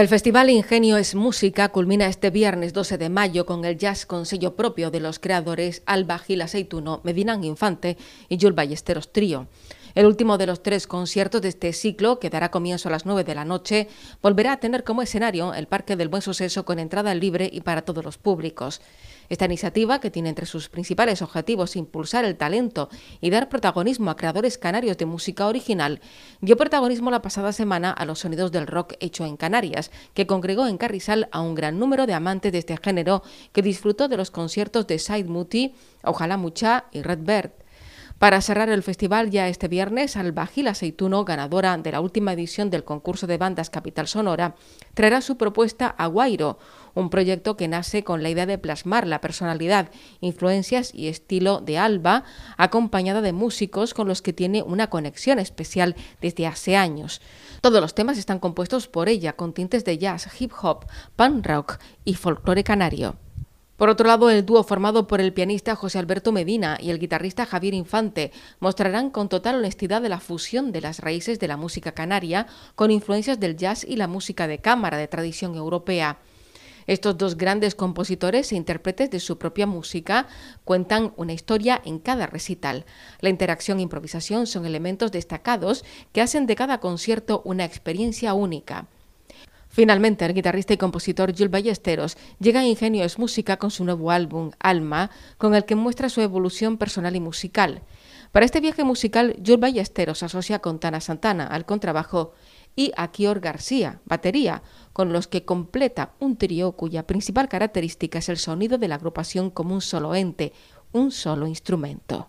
El Festival Ingenio es Música culmina este viernes 12 de mayo con el jazz con sello propio de los creadores Alba Gil Aceituno, Medinan Infante y Yul Ballesteros Trío. El último de los tres conciertos de este ciclo, que dará comienzo a las 9 de la noche, volverá a tener como escenario el Parque del Buen Suceso con entrada libre y para todos los públicos. Esta iniciativa, que tiene entre sus principales objetivos impulsar el talento y dar protagonismo a creadores canarios de música original, dio protagonismo la pasada semana a los sonidos del rock hecho en Canarias, que congregó en Carrizal a un gran número de amantes de este género que disfrutó de los conciertos de Side Muti, Ojalá Mucha y Red Bird. Para cerrar el festival ya este viernes, Alba Gila Aceituno, ganadora de la última edición del concurso de bandas Capital Sonora, traerá su propuesta Aguairo, un proyecto que nace con la idea de plasmar la personalidad, influencias y estilo de Alba, acompañada de músicos con los que tiene una conexión especial desde hace años. Todos los temas están compuestos por ella con tintes de jazz, hip hop, punk rock y folclore canario. Por otro lado, el dúo formado por el pianista José Alberto Medina y el guitarrista Javier Infante mostrarán con total honestidad la fusión de las raíces de la música canaria con influencias del jazz y la música de cámara de tradición europea. Estos dos grandes compositores e intérpretes de su propia música cuentan una historia en cada recital. La interacción e improvisación son elementos destacados que hacen de cada concierto una experiencia única. Finalmente, el guitarrista y compositor Jules Ballesteros llega a Ingenios Música con su nuevo álbum, Alma, con el que muestra su evolución personal y musical. Para este viaje musical, Jules Ballesteros asocia con Tana Santana al contrabajo y a Kior García, batería, con los que completa un trío cuya principal característica es el sonido de la agrupación como un solo ente, un solo instrumento.